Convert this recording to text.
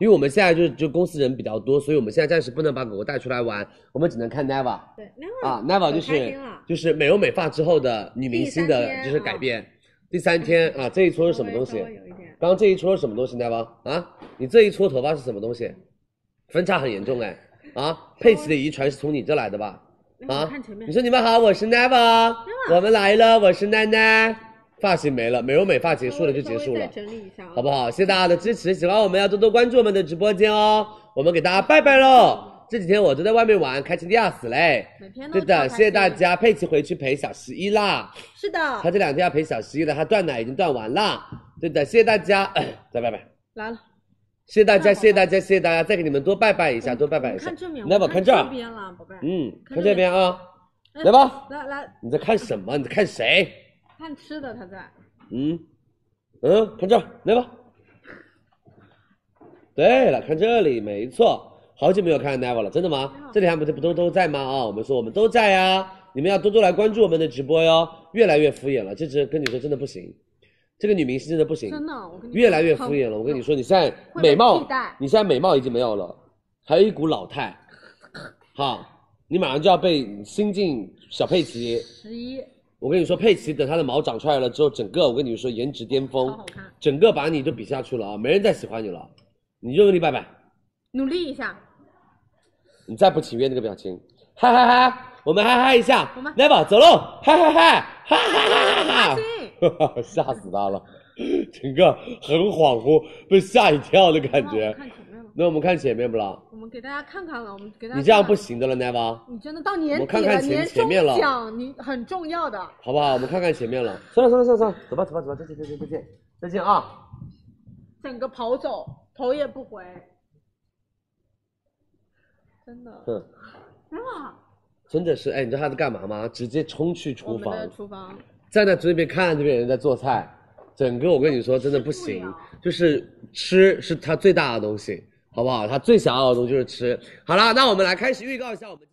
因为我们现在就就公司人比较多，所以我们现在暂时不能把狗狗带出来玩，我们只能看奈宝。对，e r 啊，n e e r 就是就是美容美发之后的女明星的就是改变。第三天啊，这一撮是什么东西？刚这一撮是什么东西，n e e r 啊，你这一撮头发是什么东西？分叉很严重哎！啊，佩奇的遗传是从你这来的吧？啊，你说你们好，我是 n e Never。我们来了，我是奈奈。发型没了，美容美发结束了就结束了，整理一下，好不好？谢谢大家的支持，喜欢我们要多多关注我们的直播间哦。我们给大家拜拜喽！这几天我都在外面玩，开心的要死嘞。对的，谢谢大家。佩奇回去陪小十一啦。是的。他这两天要陪小十一的，他断奶已经断完了。对的，谢谢大家，再拜拜。来了。谢谢大家，谢谢大家，谢谢大家，再给你们多拜拜一下，多拜拜一下。看正面。来吧，看这儿。这边了，宝贝。嗯，看这边啊。来吧，来来。你在看什么？你在看谁？看吃的，他在。嗯，嗯，看这儿，Never。对了，看这里，没错。好久没有看 Never 了，真的吗？这里还不不都都在吗？啊，我们说我们都在呀。你们要多多来关注我们的直播哟。越来越敷衍了，这只跟你说真的不行。这个女明星真的不行。真的，我。越来越敷衍了，我跟你说，你现在美貌，你现在美貌已经没有了，还有一股老态。好，你马上就要被新晋小佩奇。十一。我跟你说，佩奇等它的毛长出来了之后，整个我跟你说颜值巅峰，整个把你就比下去了啊，没人再喜欢你了。你努力，拜拜，努力一下。你再不情愿那个表情，哈哈哈！我们嗨嗨一下，来吧，走喽！嗨嗨嗨！哈哈哈哈哈哈！吓死他了，整个很恍惚，被吓一跳的感觉。那我们看前面不了。我们给大家看看了，我们给大家。你这样不行的了，奈方。你真的到年底了。我看看前前面了，你很重要的。好不好？我们看看前面了。算了算了算了算了，走吧走吧走吧，再见再见再见再见啊！整个跑走，头也不回，真的。嗯。哇，真的是哎，你知道他在干嘛吗？直接冲去厨房。站在厨房。站在桌边看这边人在做菜，整个我跟你说真的不行，就是吃是他最大的东西。好不好？他最想要的东西就是吃。好了，那我们来开始预告一下我们。